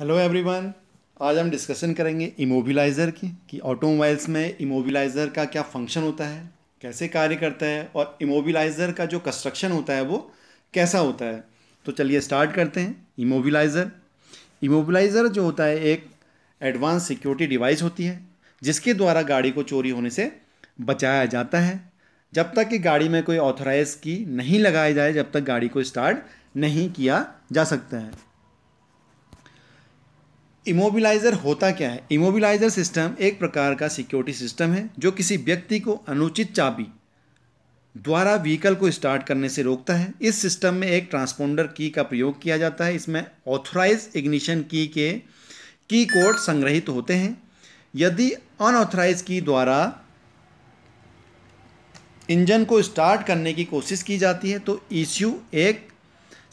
hello everyone आज हम discussion करेंगे इमोबिलाइज़र की कि ऑटोमोबाइल्स में इमोबिलाइज़र का क्या फंक्शन होता है कैसे कार्य करता है और इमोबिलाइज़र का जो कंस्ट्रक्शन होता है वो कैसा होता है तो चलिए स्टार्ट करते हैं इमोबिलाइज़र इमोबिलाइज़र जो होता है एक एडवांस सिक्योरिटी डिवाइस होती है जिसके द्वारा गाड़ी को चोरी होने से बचाया जाता है जब तक कि गाड़ी में कोई ऑथोराइज की नहीं लगाई जाए जब तक गाड़ी को स्टार्ट नहीं किया जा सकता है इमोबिलाइजर होता क्या है इमोबिलाइजर सिस्टम एक प्रकार का सिक्योरिटी सिस्टम है जो किसी व्यक्ति को अनुचित चाबी द्वारा व्हीकल को स्टार्ट करने से रोकता है इस सिस्टम में एक ट्रांसपोंडर की का प्रयोग किया जाता है इसमें ऑथोराइज इग्निशन की के की कोड संग्रहित होते हैं यदि अनऑथराइज की द्वारा इंजन को स्टार्ट करने की कोशिश की जाती है तो ईसीयू एक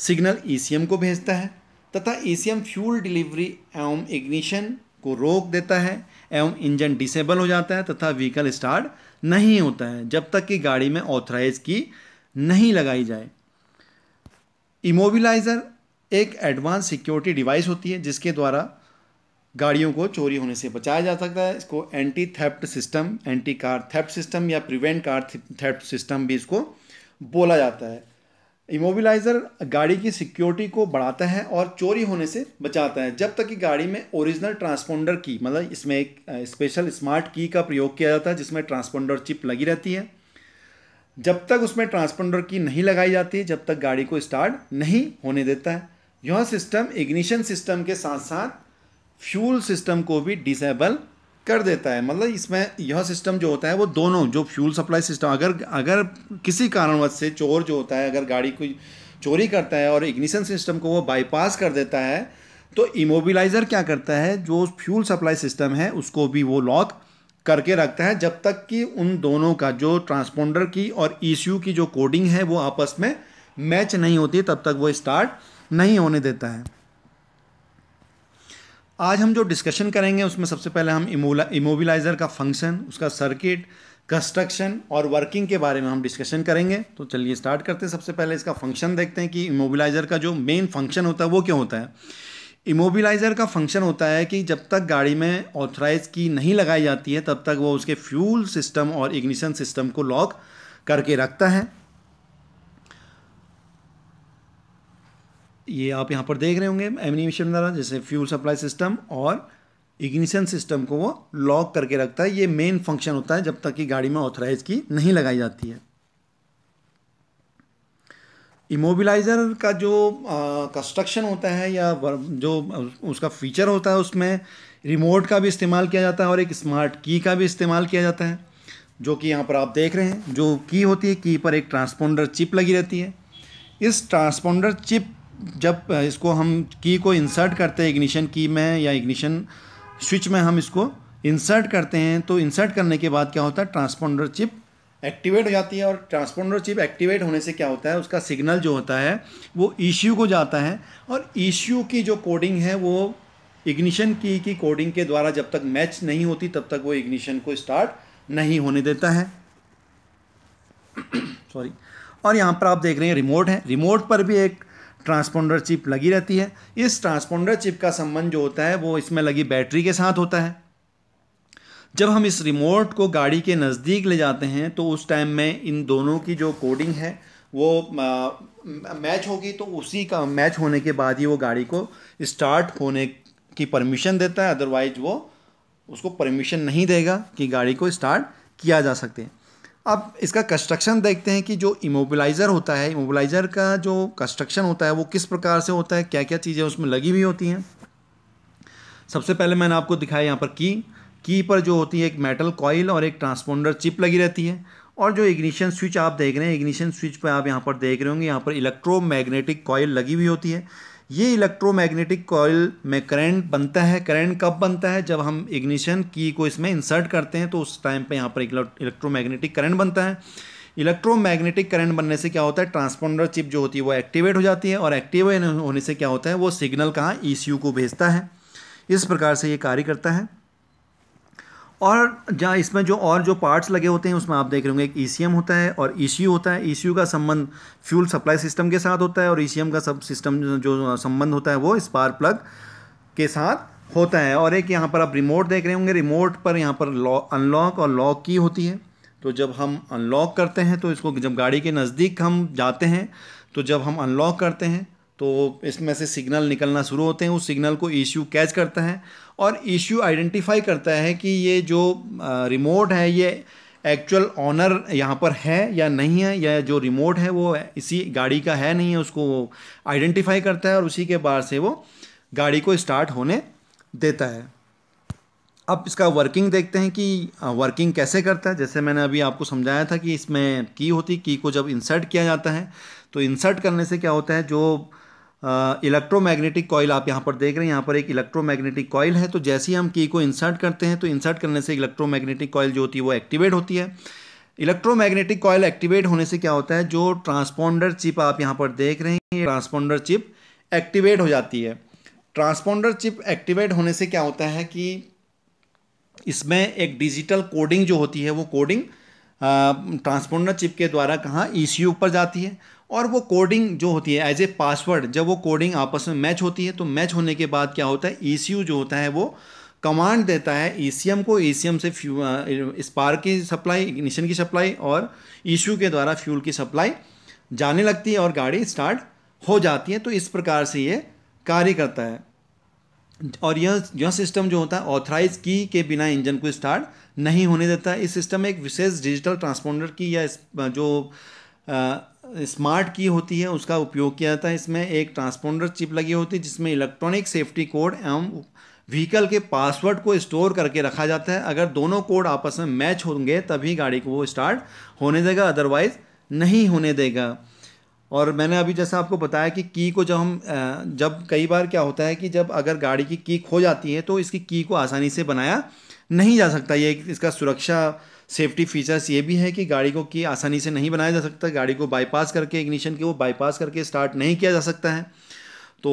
सिग्नल ईसीएम को भेजता है तथा ईसीएम फ्यूल डिलीवरी एवं इग्निशन को रोक देता है एवं इंजन डिसेबल हो जाता है तथा व्हीकल स्टार्ट नहीं होता है जब तक कि गाड़ी में ऑथराइज की नहीं लगाई जाए इमोबिलाइज़र एक एडवांस सिक्योरिटी डिवाइस होती है जिसके द्वारा गाड़ियों को चोरी होने से बचाया जा सकता है इसको anti theft system anti car theft system या प्रिवेंट कार थेप्ट सिस्टम भी इसको बोला जाता है इमोबिलाइज़र गाड़ी की सिक्योरिटी को बढ़ाता है और चोरी होने से बचाता है जब तक कि गाड़ी में ओरिजिनल ट्रांसपोंडर की मतलब इसमें एक स्पेशल स्मार्ट की का प्रयोग किया जाता है जिसमें ट्रांसपोंडर चिप लगी रहती है जब तक उसमें ट्रांसपोंडर की नहीं लगाई जाती जब तक गाड़ी को स्टार्ट नहीं होने देता है यह सिस्टम इग्निशन सिस्टम के साथ साथ फ्यूल सिस्टम को भी डिसेबल कर देता है मतलब इसमें यह सिस्टम जो होता है वो दोनों जो फ्यूल सप्लाई सिस्टम अगर अगर किसी कारणवश से चोर जो होता है अगर गाड़ी को चोरी करता है और इग्निशन सिस्टम को वो बाईपास कर देता है तो इमोबिलाइज़र क्या करता है जो फ्यूल सप्लाई सिस्टम है उसको भी वो लॉक करके रखता है जब तक कि उन दोनों का जो ट्रांसपोंडर की और ई e की जो कोडिंग है वो आपस में मैच नहीं होती तब तक वो स्टार्ट नहीं होने देता है आज हम जो डिस्कशन करेंगे उसमें सबसे पहले हम इमोबिलाइज़र का फंक्शन उसका सर्किट कंस्ट्रक्शन और वर्किंग के बारे में हम डिस्कशन करेंगे तो चलिए स्टार्ट करते हैं सबसे पहले इसका फंक्शन देखते हैं कि इमोबिलाइज़र का जो मेन फंक्शन होता है वो क्यों होता है इमोबिलाइज़र का फंक्शन होता है कि जब तक गाड़ी में ऑथराइज की नहीं लगाई जाती है तब तक वो उसके फ्यूल सिस्टम और इग्निशन सिस्टम को लॉक करके रखता है ये आप यहाँ पर देख रहे होंगे एमिनेशन द्वारा जैसे फ्यूल सप्लाई सिस्टम और इग्निशन सिस्टम को वो लॉक करके रखता है ये मेन फंक्शन होता है जब तक कि गाड़ी में ऑथराइज की नहीं लगाई जाती है इमोबिलाइज़र का जो कंस्ट्रक्शन होता है या जो उसका फीचर होता है उसमें रिमोट का भी इस्तेमाल किया जाता है और एक स्मार्ट की का भी इस्तेमाल किया जाता है जो कि यहाँ पर आप देख रहे हैं जो की होती है की पर एक ट्रांसपोंडर चिप लगी रहती है इस ट्रांसपोंडर चिप जब इसको हम की को इंसर्ट करते हैं इग्निशन की में या इग्निशन स्विच में हम इसको इंसर्ट करते हैं तो इंसर्ट करने के बाद क्या होता है ट्रांसपोंडर चिप एक्टिवेट हो जाती है और ट्रांसपोंडर चिप एक्टिवेट होने से क्या होता है उसका सिग्नल जो होता है वो ईश्यू को जाता है और ईश्यू की जो कोडिंग है वो इग्निशन की की कोडिंग के द्वारा जब तक मैच नहीं होती तब तक वो इग्निशन को स्टार्ट नहीं होने देता है सॉरी और यहाँ पर आप देख रहे हैं रिमोट है रिमोट पर भी एक ट्रांसपोंडर चिप लगी रहती है इस ट्रांसपोंडर चिप का संबंध जो होता है वो इसमें लगी बैटरी के साथ होता है जब हम इस रिमोट को गाड़ी के नज़दीक ले जाते हैं तो उस टाइम में इन दोनों की जो कोडिंग है वो मैच होगी तो उसी का मैच होने के बाद ही वो गाड़ी को स्टार्ट होने की परमिशन देता है अदरवाइज वो उसको परमिशन नहीं देगा कि गाड़ी को स्टार्ट किया जा सकते हैं अब इसका कंस्ट्रक्शन देखते हैं कि जो इमोबिलाइज़र होता है इमोबिलाइज़र का जो कंस्ट्रक्शन होता है वो किस प्रकार से होता है क्या क्या चीज़ें उसमें लगी हुई होती हैं सबसे पहले मैंने आपको दिखाया यहाँ पर की की पर जो होती है एक मेटल कॉयल और एक ट्रांसपोंडर चिप लगी रहती है और जो इग्निशन स्विच आप देख रहे हैं इग्निशन स्विच पर आप यहाँ पर देख रहे होंगे यहाँ पर इलेक्ट्रोमैग्नेटिक कॉयल लगी हुई होती है ये इलेक्ट्रोमैग्नेटिक कॉयल में करंट बनता है करंट कब बनता है जब हम इग्निशन की को इसमें इंसर्ट करते हैं तो उस टाइम पे यहाँ पर इलेक्ट्रोमैग्नेटिक करंट बनता है इलेक्ट्रोमैग्नेटिक करंट बनने से क्या होता है ट्रांसपोंडर चिप जो होती है वो एक्टिवेट हो जाती है और एक्टिव होने से क्या होता है वो सिग्नल कहाँ ई e को भेजता है इस प्रकार से ये कार्य करता है और जहाँ इसमें जो और जो पार्ट्स लगे होते हैं उसमें आप देख रहे होंगे एक ई e होता है और ई e होता है ई e का संबंध फ्यूल सप्लाई सिस्टम के साथ होता है और ई का सब सिस्टम जो संबंध होता है वो स्पार्क प्लग के साथ होता है और एक यहाँ पर आप रिमोट देख रहे होंगे रिमोट पर यहाँ पर अनलॉक और लॉक की होती है तो जब हम अनलॉक करते हैं तो इसको जब गाड़ी के नज़दीक हम जाते हैं तो जब हम अनलॉक करते हैं तो इसमें से सिग्नल निकलना शुरू होते हैं उस सिग्नल को ईश्यू कैच करता है और इशू आइडेंटिफाई करता है कि ये जो रिमोट है ये एक्चुअल ऑनर यहाँ पर है या नहीं है या जो रिमोट है वो इसी गाड़ी का है नहीं है उसको वो आइडेंटिफाई करता है और उसी के बाद से वो गाड़ी को स्टार्ट होने देता है अब इसका वर्किंग देखते हैं कि वर्किंग कैसे करता है जैसे मैंने अभी आपको समझाया था कि इसमें की होती की को जब इंसर्ट किया जाता है तो इंसर्ट करने से क्या होता है जो इलेक्ट्रोमैग्नेटिक कॉयल आप यहाँ पर देख रहे हैं यहाँ पर एक इलेक्ट्रोमैग्नेटिक कॉयल है तो जैसे ही हम की को इंसर्ट करते हैं तो इंसर्ट करने से इलेक्ट्रोमैग्नेटिक कॉयल जो होती है वो एक्टिवेट होती है इलेक्ट्रोमैग्नेटिक कॉयल एक्टिवेट होने से क्या होता है जो ट्रांसपोंडर चिप आप यहाँ पर देख रहे हैं ट्रांसपोंडर चिप एक्टिवेट हो जाती है ट्रांसपोंडर चिप एक्टिवेट होने से क्या होता है कि इसमें एक डिजिटल कोडिंग जो होती है वो कोडिंग ट्रांसपोंडर चिप के द्वारा कहाँ ई e पर जाती है और वो कोडिंग जो होती है एज ए पासवर्ड जब वो कोडिंग आपस में मैच होती है तो मैच होने के बाद क्या होता है ई e जो होता है वो कमांड देता है ई e को ई से फ्यू स्पार्क की सप्लाई इग्निशन की सप्लाई और यू के द्वारा फ्यूल की सप्लाई जाने लगती है और गाड़ी स्टार्ट हो जाती है तो इस प्रकार से ये कार्य करता है और यह यह सिस्टम जो होता है ऑथराइज की के बिना इंजन को स्टार्ट नहीं होने देता इस सिस्टम में एक विशेष डिजिटल ट्रांसपोंडर की या जो आ, स्मार्ट की होती है उसका उपयोग किया जाता है इसमें एक ट्रांसपोंडर चिप लगी होती है जिसमें इलेक्ट्रॉनिक सेफ्टी कोड एवं व्हीकल के पासवर्ड को स्टोर करके रखा जाता है अगर दोनों कोड आपस में मैच होंगे तभी गाड़ी को वो स्टार्ट होने देगा अदरवाइज़ नहीं होने देगा और मैंने अभी जैसा आपको बताया कि की को जब हम जब कई बार क्या होता है कि जब अगर गाड़ी की की खो जाती है तो इसकी की को आसानी से बनाया नहीं जा सकता ये इसका सुरक्षा सेफ्टी फीचर्स ये भी है कि गाड़ी को की आसानी से नहीं बनाया जा सकता गाड़ी को बाईपास करके इग्निशन के वो बाईपास करके स्टार्ट नहीं किया जा सकता है तो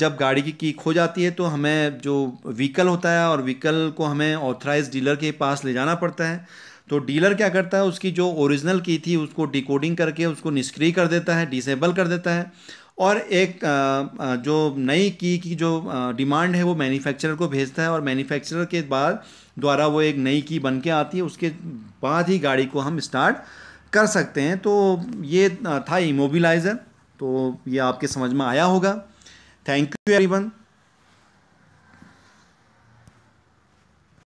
जब गाड़ी की की खो जाती है तो हमें जो व्हीकल होता है और व्हीकल को हमें ऑथराइज डीलर के पास ले जाना पड़ता है तो डीलर क्या करता है उसकी जो ओरिजिनल की थी उसको डिकोडिंग करके उसको निष्क्रिय कर देता है डिसेबल कर देता है और एक जो नई की की जो डिमांड है वो मैन्युफैक्चरर को भेजता है और मैन्युफैक्चरर के बाद द्वारा वो एक नई की बन के आती है उसके बाद ही गाड़ी को हम स्टार्ट कर सकते हैं तो ये था इमोबिलाइज़र तो ये आपके समझ में आया होगा थैंक यू एवरीवन